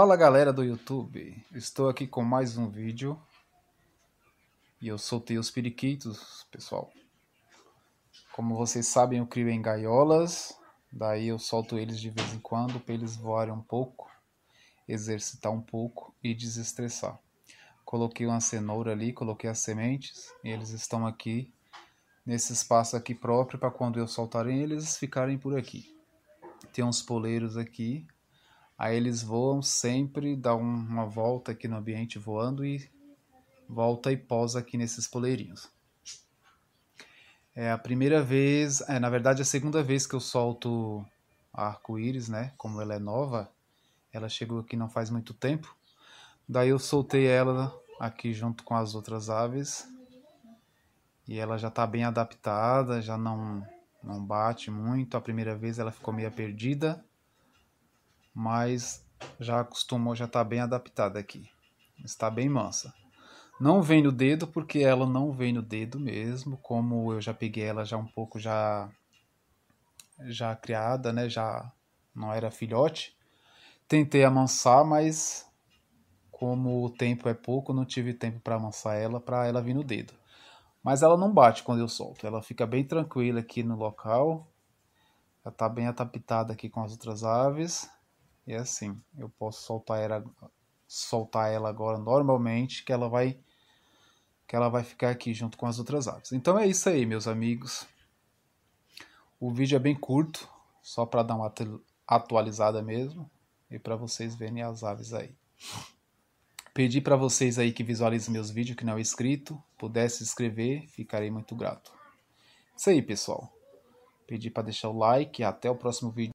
Fala galera do YouTube, estou aqui com mais um vídeo e eu soltei os periquitos, pessoal. Como vocês sabem, eu crio em gaiolas, daí eu solto eles de vez em quando para eles voarem um pouco, exercitar um pouco e desestressar. Coloquei uma cenoura ali, coloquei as sementes, eles estão aqui nesse espaço aqui próprio para quando eu soltarem eles ficarem por aqui. Tem uns poleiros aqui, Aí eles voam sempre, dá uma volta aqui no ambiente voando e volta e posa aqui nesses poleirinhos. É a primeira vez, é, na verdade a segunda vez que eu solto a arco-íris, né? Como ela é nova, ela chegou aqui não faz muito tempo. Daí eu soltei ela aqui junto com as outras aves. E ela já está bem adaptada, já não não bate muito. A primeira vez ela ficou meio perdida, mas já acostumou, já está bem adaptada aqui. Está bem mansa. Não vem no dedo porque ela não vem no dedo mesmo, como eu já peguei ela já um pouco já já criada, né, já não era filhote. Tentei amansar, mas como o tempo é pouco, não tive tempo para amansar ela, para ela vir no dedo. Mas ela não bate quando eu solto, ela fica bem tranquila aqui no local. Ela está bem adaptada aqui com as outras aves. E é assim, eu posso soltar ela, soltar ela agora normalmente, que ela vai que ela vai ficar aqui junto com as outras aves. Então é isso aí, meus amigos. O vídeo é bem curto, só para dar uma atualizada mesmo e para vocês verem as aves aí. Pedi para vocês aí que visualizem meus vídeos que não é inscrito, pudesse inscrever, ficarei muito grato. Isso aí, pessoal. Pedi para deixar o like e até o próximo vídeo.